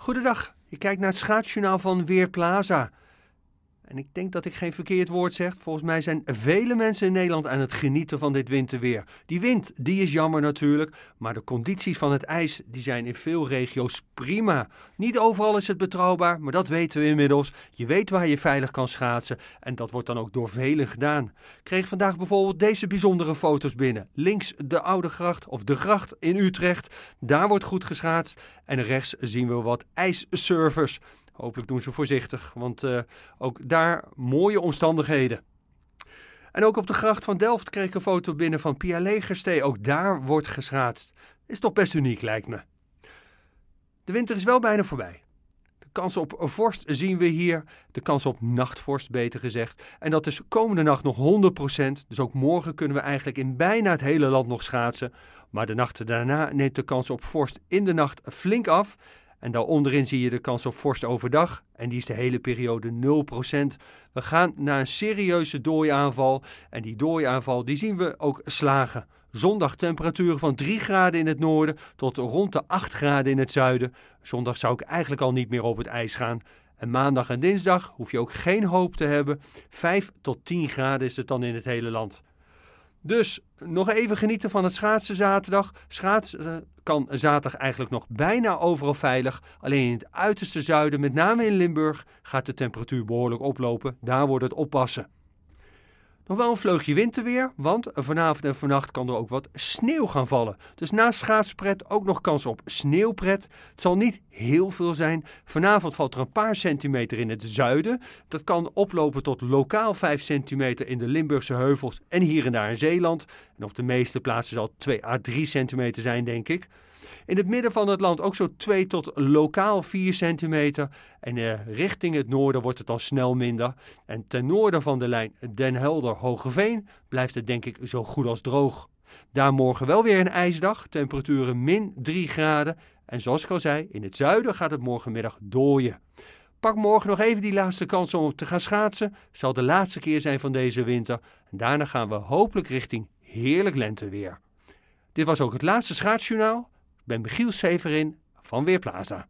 Goedendag, je kijkt naar het schaatsjournaal van Weerplaza. En ik denk dat ik geen verkeerd woord zeg. Volgens mij zijn vele mensen in Nederland aan het genieten van dit winterweer. Die wind, die is jammer natuurlijk. Maar de condities van het ijs, die zijn in veel regio's prima. Niet overal is het betrouwbaar, maar dat weten we inmiddels. Je weet waar je veilig kan schaatsen. En dat wordt dan ook door velen gedaan. Ik kreeg vandaag bijvoorbeeld deze bijzondere foto's binnen. Links de Oude Gracht, of de Gracht in Utrecht. Daar wordt goed geschaatst. En rechts zien we wat ijssurfers. Hopelijk doen ze voorzichtig, want eh, ook daar mooie omstandigheden. En ook op de gracht van Delft kreeg ik een foto binnen van Pia Legerstee. Ook daar wordt geschaatst. Is toch best uniek, lijkt me. De winter is wel bijna voorbij. De kans op vorst zien we hier. De kans op nachtvorst, beter gezegd. En dat is komende nacht nog 100%. Dus ook morgen kunnen we eigenlijk in bijna het hele land nog schaatsen. Maar de nachten daarna neemt de kans op vorst in de nacht flink af. En daaronderin zie je de kans op vorst overdag. En die is de hele periode 0%. We gaan naar een serieuze dooiaanval. En die dooiaanval die zien we ook slagen. Zondag temperaturen van 3 graden in het noorden tot rond de 8 graden in het zuiden. Zondag zou ik eigenlijk al niet meer op het ijs gaan. En maandag en dinsdag hoef je ook geen hoop te hebben. 5 tot 10 graden is het dan in het hele land. Dus nog even genieten van het schaatsen zaterdag. Schaatsen eh, kan zaterdag eigenlijk nog bijna overal veilig. Alleen in het uiterste zuiden, met name in Limburg, gaat de temperatuur behoorlijk oplopen. Daar wordt het oppassen. Nog wel een vleugje winterweer, want vanavond en vannacht kan er ook wat sneeuw gaan vallen. Dus naast schaatspret ook nog kans op sneeuwpret. Het zal niet heel veel zijn. Vanavond valt er een paar centimeter in het zuiden. Dat kan oplopen tot lokaal 5 centimeter in de Limburgse heuvels en hier en daar in Zeeland. En op de meeste plaatsen zal het 2 à 3 centimeter zijn, denk ik. In het midden van het land ook zo 2 tot lokaal 4 centimeter. En eh, richting het noorden wordt het dan snel minder. En ten noorden van de lijn Den Helder-Hogeveen blijft het denk ik zo goed als droog. Daar morgen wel weer een ijsdag, temperaturen min 3 graden. En zoals ik al zei, in het zuiden gaat het morgenmiddag dooien. Pak morgen nog even die laatste kans om te gaan schaatsen. Zal de laatste keer zijn van deze winter. En daarna gaan we hopelijk richting heerlijk lenteweer. Dit was ook het laatste schaatsjournaal ben Michiel Severin van Weerplaza.